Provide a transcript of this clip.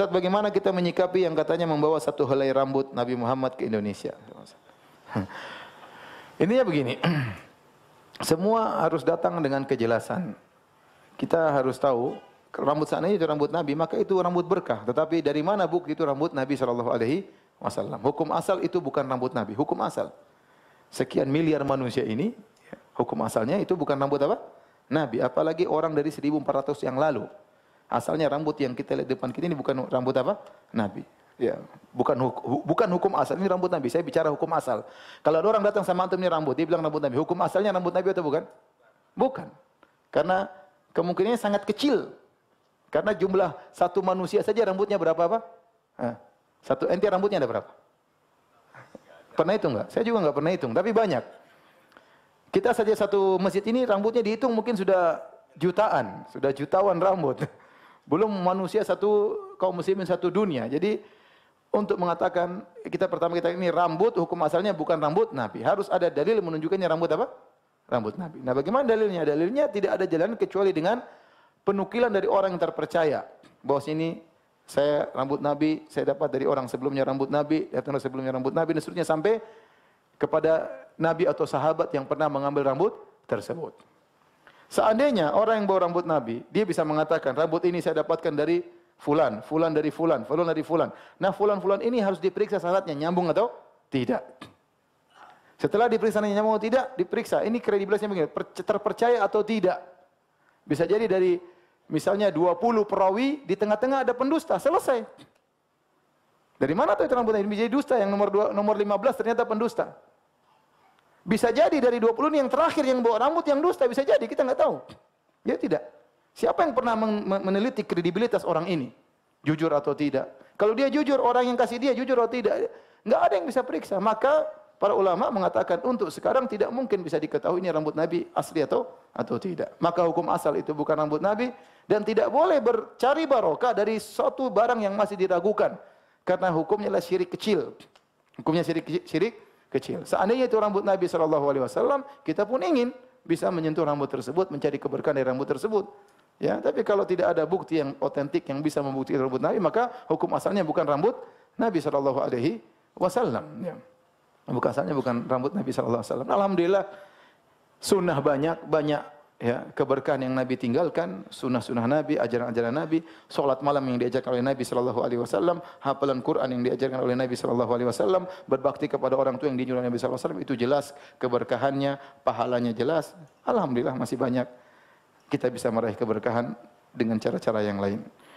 Ustaz bagaimana kita menyikapi yang katanya membawa satu helai rambut Nabi Muhammad ke Indonesia? Intinya begini, semua harus datang dengan kejelasan. Kita harus tahu rambut sana itu rambut Nabi, maka itu rambut berkah. Tetapi dari mana bukti itu rambut Nabi Shallallahu Alaihi Wasallam? Hukum asal itu bukan rambut Nabi, hukum asal. Sekian miliar manusia ini, hukum asalnya itu bukan rambut apa? Nabi, apalagi orang dari 1400 yang lalu. Asalnya rambut yang kita lihat depan kita ini bukan rambut apa? Nabi. Ya, bukan hukum, bukan hukum asal ini rambut Nabi. Saya bicara hukum asal. Kalau ada orang datang sama antum ini rambut, dia bilang rambut Nabi. Hukum asalnya rambut Nabi atau bukan? Bukan. Karena kemungkinannya sangat kecil. Karena jumlah satu manusia saja rambutnya berapa apa? Satu ente rambutnya ada berapa? Pernah hitung enggak? Saya juga enggak pernah hitung, tapi banyak. Kita saja satu masjid ini rambutnya dihitung mungkin sudah jutaan, sudah jutawan rambut. Belum manusia satu kaum muslimin satu dunia. Jadi untuk mengatakan kita pertama kita ini rambut hukum asalnya bukan rambut Nabi. Harus ada dalil menunjukkannya rambut apa? Rambut Nabi. Nah, bagaimana dalilnya? Dalilnya tidak ada jalan kecuali dengan penukilan dari orang yang terpercaya. Bahwa sini saya rambut Nabi, saya dapat dari orang sebelumnya rambut Nabi, datang sebelumnya rambut Nabi, dan seterusnya sampai kepada Nabi atau sahabat yang pernah mengambil rambut tersebut. Seandainya orang yang bawa rambut Nabi, dia bisa mengatakan, rambut ini saya dapatkan dari fulan, fulan dari fulan, fulan dari fulan. Nah fulan-fulan ini harus diperiksa syaratnya, nyambung atau tidak. Setelah diperiksa nyambung atau tidak, diperiksa. Ini kredibilitasnya begini, terpercaya atau tidak. Bisa jadi dari misalnya 20 perawi, di tengah-tengah ada pendusta, selesai. Dari mana tuh itu rambut Ini jadi dusta, yang nomor, dua, nomor 15 ternyata pendusta. Bisa jadi dari 20 ini yang terakhir yang bawa rambut yang dusta bisa jadi kita nggak tahu. Ya tidak. Siapa yang pernah meneliti kredibilitas orang ini? Jujur atau tidak? Kalau dia jujur, orang yang kasih dia jujur atau tidak? Nggak ada yang bisa periksa. Maka para ulama mengatakan untuk sekarang tidak mungkin bisa diketahui ini rambut Nabi asli atau atau tidak. Maka hukum asal itu bukan rambut Nabi dan tidak boleh bercari barokah dari suatu barang yang masih diragukan karena hukumnya adalah syirik kecil. Hukumnya syirik syirik kecil. Seandainya itu rambut Nabi Shallallahu Alaihi Wasallam, kita pun ingin bisa menyentuh rambut tersebut, mencari keberkahan dari rambut tersebut. Ya, tapi kalau tidak ada bukti yang otentik yang bisa membuktikan rambut Nabi, maka hukum asalnya bukan rambut Nabi Shallallahu Alaihi Wasallam. Ya. Bukan asalnya bukan rambut Nabi Shallallahu Alaihi Wasallam. Alhamdulillah sunnah banyak banyak ya keberkahan yang Nabi tinggalkan, sunnah-sunnah Nabi, ajaran-ajaran Nabi, solat malam yang diajarkan oleh Nabi Shallallahu Alaihi Wasallam, hafalan Quran yang diajarkan oleh Nabi Shallallahu Alaihi Wasallam, berbakti kepada orang tua yang dinyuruh Nabi Shallallahu Alaihi Wasallam itu jelas keberkahannya, pahalanya jelas. Alhamdulillah masih banyak kita bisa meraih keberkahan dengan cara-cara yang lain.